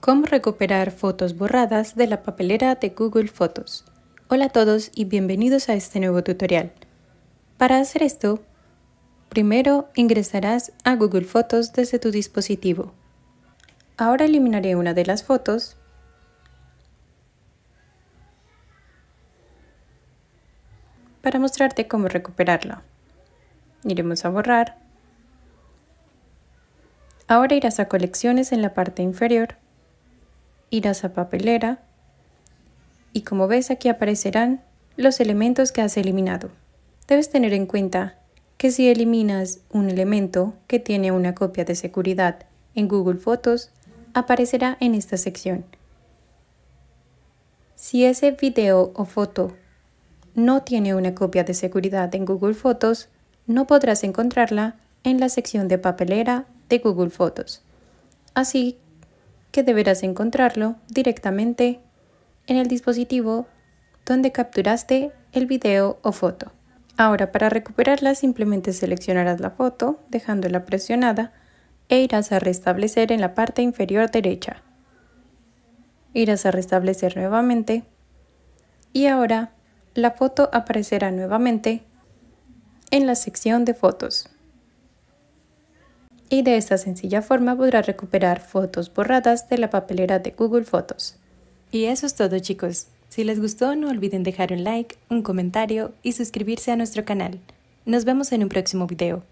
Cómo recuperar fotos borradas de la papelera de Google Fotos. Hola a todos y bienvenidos a este nuevo tutorial. Para hacer esto, primero ingresarás a Google Fotos desde tu dispositivo. Ahora eliminaré una de las fotos. Para mostrarte cómo recuperarla. Iremos a borrar. Ahora irás a colecciones en la parte inferior irás a papelera y como ves aquí aparecerán los elementos que has eliminado. Debes tener en cuenta que si eliminas un elemento que tiene una copia de seguridad en Google Fotos, aparecerá en esta sección. Si ese video o foto no tiene una copia de seguridad en Google Fotos, no podrás encontrarla en la sección de papelera de Google Fotos. Así deberás encontrarlo directamente en el dispositivo donde capturaste el video o foto. Ahora para recuperarla simplemente seleccionarás la foto dejándola presionada e irás a restablecer en la parte inferior derecha. Irás a restablecer nuevamente y ahora la foto aparecerá nuevamente en la sección de fotos y de esta sencilla forma podrás recuperar fotos borradas de la papelera de Google Fotos. Y eso es todo chicos. Si les gustó no olviden dejar un like, un comentario y suscribirse a nuestro canal. Nos vemos en un próximo video.